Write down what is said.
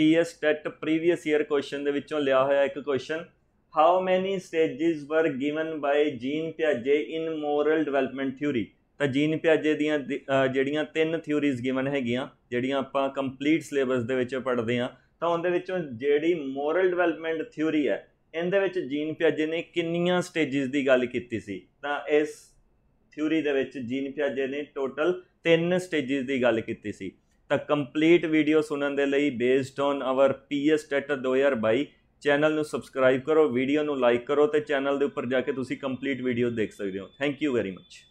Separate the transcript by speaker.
Speaker 1: PS TET previous year question ਦੇ ਵਿੱਚੋਂ ਲਿਆ ਹੋਇਆ ਇੱਕ question how many stages were given by Jean ਪਿਆਜੇ ਇਨ ਮੋਰਲ ਡਿਵੈਲਪਮੈਂਟ ਥਿਊਰੀ ਤਾਂ ਜੀਨ ਪਿਆਜੇ ਦੀਆਂ ਜਿਹੜੀਆਂ ਤਿੰਨ ਥਿਊਰੀਜ਼ ਗਿਵਨ ਹੈਗੀਆਂ ਜਿਹੜੀਆਂ ਆਪਾਂ ਕੰਪਲੀਟ ਸਿਲੇਬਸ ਦੇ ਵਿੱਚ ਪੜ੍ਹਦੇ ਆ ਤਾਂ ਉਹਦੇ ਵਿੱਚੋਂ ਜਿਹੜੀ ਮੋਰਲ ਡਿਵੈਲਪਮੈਂਟ ਥਿਊਰੀ ਹੈ ਇਹਦੇ ਵਿੱਚ ਜੀਨ ਪਿਆਜੇ ਨੇ ਕਿੰਨੀਆਂ ਸਟੇजेस ਦੀ ਗੱਲ ਕੀਤੀ ਸੀ ਤਾਂ ਇਸ ਥਿਊਰੀ ਦੇ ਵਿੱਚ ਜੀਨ ਪਿਆਜੇ ਨੇ ਟੋਟਲ ਤਿੰਨ ਸਟੇजेस ਦੀ ਗੱਲ ਕੀਤੀ ਸੀ ਤਾਂ ਕੰਪਲੀਟ ਵੀਡੀਓ ਸੁਣਨ ਦੇ ਲਈ based on our PS TET 2022 channel ਨੂੰ ਸਬਸਕ੍ਰਾਈਬ ਕਰੋ ਵੀਡੀਓ ਨੂੰ ਲਾਈਕ ਕਰੋ ਤੇ ਚੈਨਲ ਦੇ ਉੱਪਰ ਜਾ ਕੇ ਤੁਸੀਂ ਕੰਪਲੀਟ ਵੀਡੀਓ ਦੇਖ ਸਕਦੇ ਹੋ ਥੈਂਕ ਯੂ ਵੈਰੀ ਮੱਚ